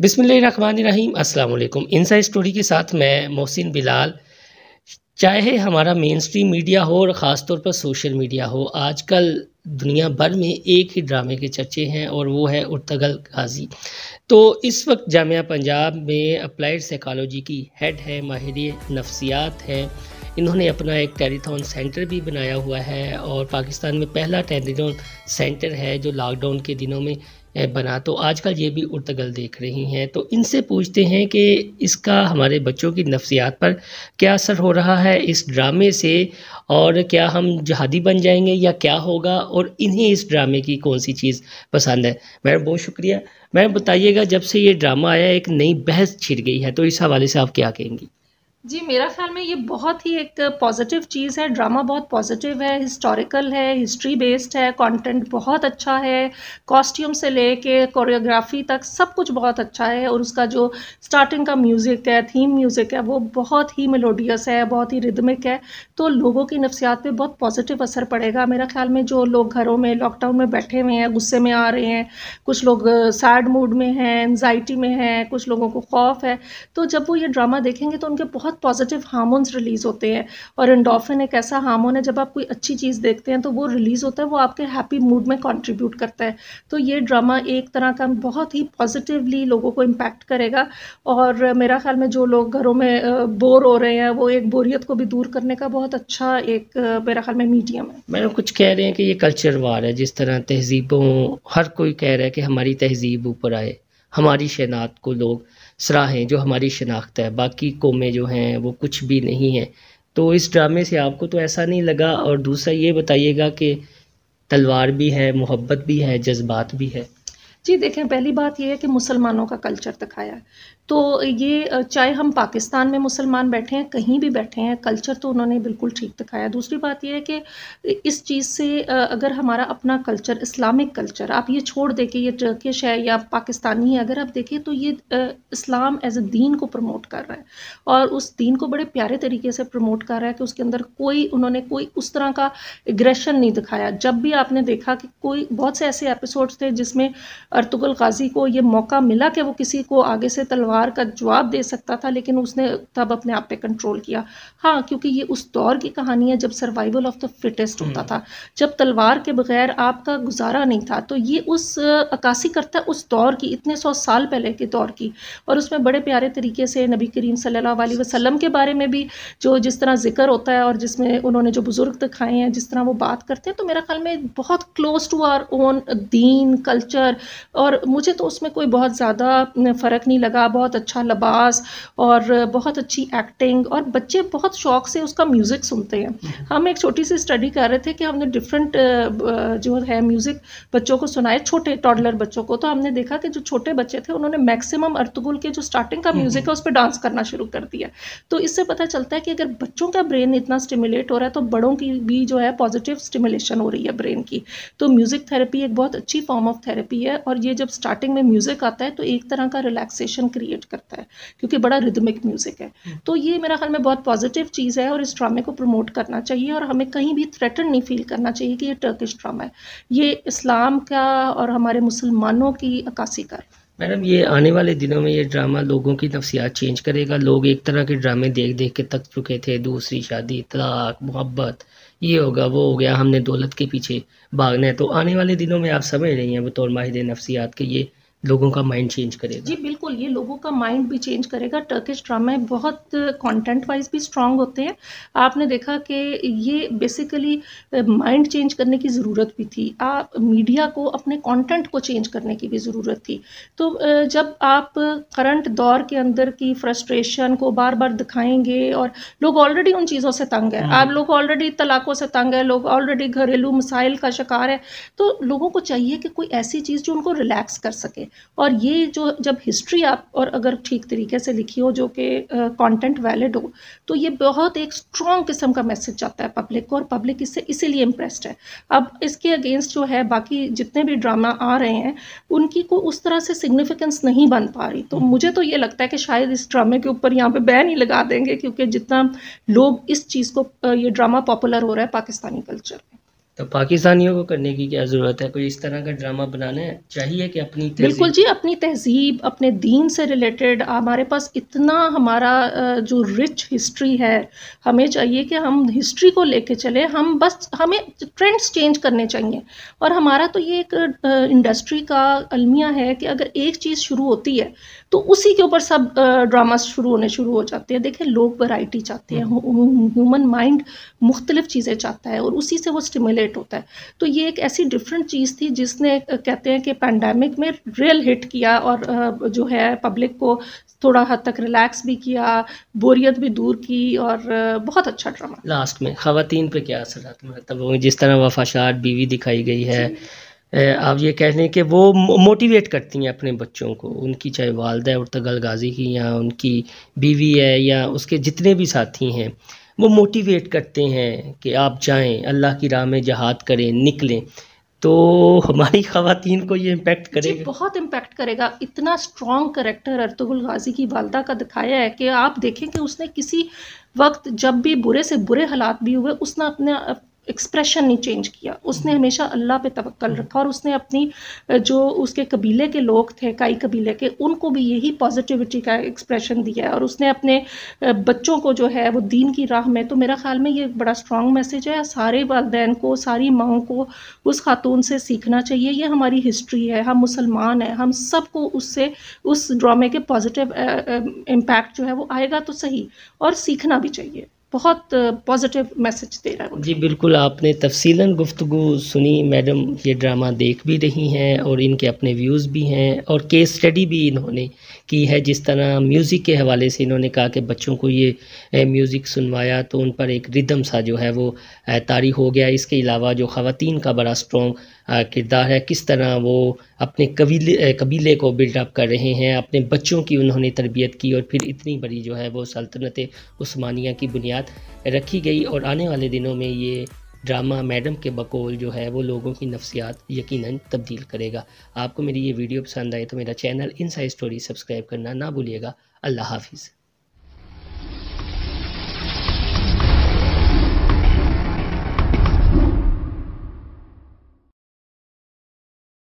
बिसमीम अल्लाम inside story के साथ मैं मोहसिन बिलाल चाहे हमारा मेन स्ट्रीम मीडिया हो और ख़ास तौर पर सोशल मीडिया हो आजकल दुनिया भर में एक ही ड्रामे के चर्चे हैं और वो है उर्तगल गाजी तो इस वक्त जामिया पंजाब में अप्लाइड साइकोलॉजी की हेड है माहिर नफसियात हैं इन्होंने अपना एक टेलीथॉन सेंटर भी बनाया हुआ है और पाकिस्तान में पहला टेलीथॉन सेंटर है जो लॉकडाउन के दिनों में बना तो आजकल ये भी उर्तगल देख रही हैं तो इनसे पूछते हैं कि इसका हमारे बच्चों की नफ्सियात पर क्या असर हो रहा है इस ड्रामे से और क्या हम जहादी बन जाएंगे या क्या होगा और इन्हें इस ड्रामे की कौन सी चीज़ पसंद है मैम बहुत शुक्रिया मैम बताइएगा जब से ये ड्रामा आया एक नई बहस छिड़ गई है तो इस हवाले से आप क्या कहेंगी जी मेरा ख्याल में ये बहुत ही एक पॉजिटिव चीज़ है ड्रामा बहुत पॉजिटिव है हिस्टोरिकल है हिस्ट्री बेस्ड है कंटेंट बहुत अच्छा है कॉस्ट्यूम से लेके कोरियोग्राफी तक सब कुछ बहुत अच्छा है और उसका जो स्टार्टिंग का म्यूज़िक है थीम म्यूज़िक है वो बहुत ही मेलोडियस है बहुत ही रिदमिक है तो लोगों की नफ्सियात पर बहुत पॉजिटिव असर पड़ेगा मेरा ख्याल में जो लोग घरों में लॉकडाउन में बैठे हुए हैं गुस्से में आ रहे हैं कुछ लोग सैड मूड में हैं एनजाइटी में हैं कुछ लोगों को खौफ है तो जब वो ये ड्रामा देखेंगे तो उनके बहुत बहुत पॉजिटिव हार्मोन्स रिलीज़ होते हैं और इंडोफिन एक ऐसा हार्मोन है जब आप कोई अच्छी चीज़ देखते हैं तो वो रिलीज़ होता है वो आपके हैप्पी मूड में कंट्रीब्यूट करता है तो ये ड्रामा एक तरह का बहुत ही पॉजिटिवली लोगों को इम्पैक्ट करेगा और मेरा ख्याल में जो लोग घरों में बोर हो रहे हैं वो एक बोरियत को भी दूर करने का बहुत अच्छा एक मेरा ख्याल में मीडियम है मैडम कुछ कह रहे हैं कि ये कल्चर वार है जिस तरह तहजीबों हर कोई कह रहा है कि हमारी तहजीब ऊपर आए हमारी शनाख्त को लोग सराहें जो हमारी शनाख्त है बाकी कौमें जो हैं वो कुछ भी नहीं हैं तो इस ड्रामे से आपको तो ऐसा नहीं लगा और दूसरा ये बताइएगा कि तलवार भी है मोहब्बत भी है जज्बात भी है जी देखें पहली बात यह है कि मुसलमानों का कल्चर दिखाया है तो ये चाहे हम पाकिस्तान में मुसलमान बैठे हैं कहीं भी बैठे हैं कल्चर तो उन्होंने बिल्कुल ठीक दिखाया दूसरी बात यह है कि इस चीज़ से अगर हमारा अपना कल्चर इस्लामिक कल्चर आप ये छोड़ दें कि ये टर्किश है या पाकिस्तानी है अगर आप देखें तो ये इस्लाम एज ए दीन को प्रमोट कर रहा है और उस दीन को बड़े प्यारे तरीके से प्रमोट कर रहा है कि उसके अंदर कोई उन्होंने कोई उस तरह का एग्रेशन नहीं दिखाया जब भी आपने देखा कि कोई बहुत से ऐसे एपिसोड्स थे जिसमें अरतुगल गाजी को ये मौका मिला कि वो किसी को आगे से तलवार का जवाब दे सकता था लेकिन उसने तब अपने आप पे कंट्रोल किया हाँ क्योंकि ये उस दौर की कहानी है जब सर्वाइवल ऑफ द फिटेस्ट होता हम्म। था जब तलवार के बगैर आपका गुजारा नहीं था तो ये उस अक्सी करता है उस दौर की इतने सौ साल पहले के दौर की और उसमें बड़े प्यारे तरीके से नबी करीम सल वसलम के बारे में भी जो जिस तरह जिक्र होता है और जिसमें उन्होंने जो बुज़ुर्ग दिखाए हैं जिस तरह वो बात करते हैं तो मेरा ख्याल में बहुत क्लोज टू आर ओन दीन कल्चर और मुझे तो उसमें कोई बहुत ज़्यादा फ़र्क नहीं लगा बहुत अच्छा लबास और बहुत अच्छी एक्टिंग और बच्चे बहुत शौक से उसका म्यूज़िक सुनते हैं हम्म। हम एक छोटी सी स्टडी कर रहे थे कि हमने डिफरेंट जो है म्यूज़िक बच्चों को सुनाए छोटे टॉडलर बच्चों को तो हमने देखा कि जो छोटे बच्चे थे उन्होंने मैक्सिमम अर्तगुल के जो स्टार्टिंग का म्यूज़िक हम्म। है उस पर डांस करना शुरू कर दिया तो इससे पता चलता है कि अगर बच्चों का ब्रेन इतना स्टिमुलेट हो रहा है तो बड़ों की भी जो है पॉजिटिव स्टिमुलेशन हो रही है ब्रेन की तो म्यूज़िक थेरेपी एक बहुत अच्छी फॉर्म ऑफ थेरेपी है और और ये जब स्टार्टिंग में म्यूज़िक आता है तो एक तरह का रिलैक्सेशन क्रिएट करता है क्योंकि बड़ा रिदमिक म्यूज़िक है हम्म। तो ये मेरा ख्याल में बहुत पॉजिटिव चीज़ है और इस ड्रामे को प्रमोट करना चाहिए और हमें कहीं भी थ्रेटन नहीं फील करना चाहिए कि ये टर्किश ड्रामा है ये इस्लाम का और हमारे मुसलमानों की अक्सी का मैडम ये आने वाले दिनों में ये ड्रामा लोगों की नफसियात चेंज करेगा लोग एक तरह के ड्रामे देख देख के तक चुके थे दूसरी शादी तलाक मोहब्बत ये होगा वो हो गया हमने दौलत के पीछे भागना है तो आने वाले दिनों में आप समझ रही हैं बतौर माहिर नफसियात के ये लोगों का माइंड चेंज करेगा जी बिल्कुल ये लोगों का माइंड भी चेंज करेगा टर्किश ड्रामे बहुत कंटेंट वाइज भी स्ट्रांग होते हैं आपने देखा कि ये बेसिकली माइंड चेंज करने की ज़रूरत भी थी आप मीडिया को अपने कंटेंट को चेंज करने की भी ज़रूरत थी तो जब आप करंट दौर के अंदर की फ्रस्ट्रेशन को बार बार दिखाएंगे और लोग ऑलरेडी उन चीज़ों से तंग है हम्म। आप लोग ऑलरेडी तलाकों से तंग है लोग ऑलरेडी घरेलू मसाइल का शिकार है तो लोगों को चाहिए कि कोई ऐसी चीज़ जो उनको रिलैक्स कर सके और ये जो जब हिस्ट्री आप और अगर ठीक तरीके से लिखी हो जो कि कंटेंट वैलिड हो तो ये बहुत एक स्ट्रॉन्ग किस्म का मैसेज जाता है पब्लिक को और पब्लिक इससे इसीलिए इम्प्रेस्ड है अब इसके अगेंस्ट जो है बाकी जितने भी ड्रामा आ रहे हैं उनकी को उस तरह से सिग्निफिकेंस नहीं बन पा रही तो मुझे तो ये लगता है कि शायद इस ड्रामे के ऊपर यहाँ पर बैन ही लगा देंगे क्योंकि जितना लोग इस चीज़ को ये ड्रामा पॉपुलर हो रहा है पाकिस्तानी कल्चर में तो पाकिस्तानियों को करने की क्या ज़रूरत है कोई इस तरह का ड्रामा बनाना है चाहिए कि अपनी बिल्कुल जी अपनी तहजीब अपने दीन से रिलेटेड हमारे पास इतना हमारा जो रिच हिस्ट्री है हमें चाहिए कि हम हिस्ट्री को लेके चले हम बस हमें ट्रेंड्स चेंज करने चाहिए और हमारा तो ये एक इंडस्ट्री का अलमिया है कि अगर एक चीज़ शुरू होती है तो उसी के ऊपर सब ड्रामा शुरू होने शुरू हो जाते हैं देखें लोग वैरायटी चाहते हैं ह्यूमन माइंड मुख्तलिफ चीज़ें चाहता है और उसी से वो स्टिमुलेट रिलेट होता है तो ये एक ऐसी डिफरेंट चीज़ थी जिसने कहते हैं कि पैंडमिक में रियल हिट किया और जो है पब्लिक को थोड़ा हद तक रिलैक्स भी किया बोरियत भी दूर की और बहुत अच्छा ड्रामा लास्ट में ख़वान पर क्या असर मतलब जिस तरह वफाशात बीवी दिखाई गई है आप ये कह लें कि वो मोटिवेट करती हैं अपने बच्चों को उनकी चाहे वालदा उर्तगल गाजी की या उनकी बीवी है या उसके जितने भी साथी हैं वो मोटिवेट करते हैं कि आप जाएं अल्लाह की राह में जहाद करें निकलें तो हमारी खातन को ये इम्पेक्ट करेगा जी बहुत इम्पेक्ट करेगा इतना स्ट्रॉन्ग करेक्टर अरतुल गाजी की वालदा का दिखाया है कि आप देखें कि उसने किसी वक्त जब भी बुरे से बुरे हालात भी हुए उसने अपने एक्सप्रेशन नहीं चेंज किया उसने हमेशा अल्लाह पे तवक्ल रखा और उसने अपनी जो उसके कबीले के लोग थे कई कबीले के उनको भी यही पॉजिटिविटी का एक्सप्रेशन दिया है और उसने अपने बच्चों को जो है वो दीन की राह में तो मेरा ख्याल में ये बड़ा स्ट्रॉन्ग मैसेज है सारे वालदेन को सारी माओं को उस खातून से सीखना चाहिए ये हमारी हिस्ट्री है हम मुसलमान हैं हम सबको उससे उस ड्रामे के पॉजिटिव इम्पैक्ट जो है वो आएगा तो सही और सीखना भी चाहिए बहुत पॉजिटिव मैसेज दे रहा है जी बिल्कुल आपने तफसीला गुफ्तु सुनी मैडम ये ड्रामा देख भी रही हैं और इनके अपने व्यूज़ भी हैं और केस स्टडी भी इन्होंने की है जिस तरह म्यूज़िक के हवाले से इन्होंने कहा कि बच्चों को ये म्यूज़िक सुनवाया तो उन पर एक रिदम सा जो है वो तारी हो गया इसके अलावा जो ख़वान का बड़ा स्ट्रॉन्ग किरदार है किस तरह वो अपने कबीले कबीले को बिल्डअप कर रहे हैं अपने बच्चों की उन्होंने तरबियत की और फिर इतनी बड़ी जो है वो सल्तनत स्मानिया की बुनियाद साथ रखी गई और आने वाले दिनों में ये ड्रामा मैडम के बकोल जो है वो लोगों की नफसियात यकीनन तब्दील करेगा आपको मेरी ये वीडियो पसंद आए तो मेरा channel inside story subscribe करना ना भूलिएगा अल्लाह हाफिज़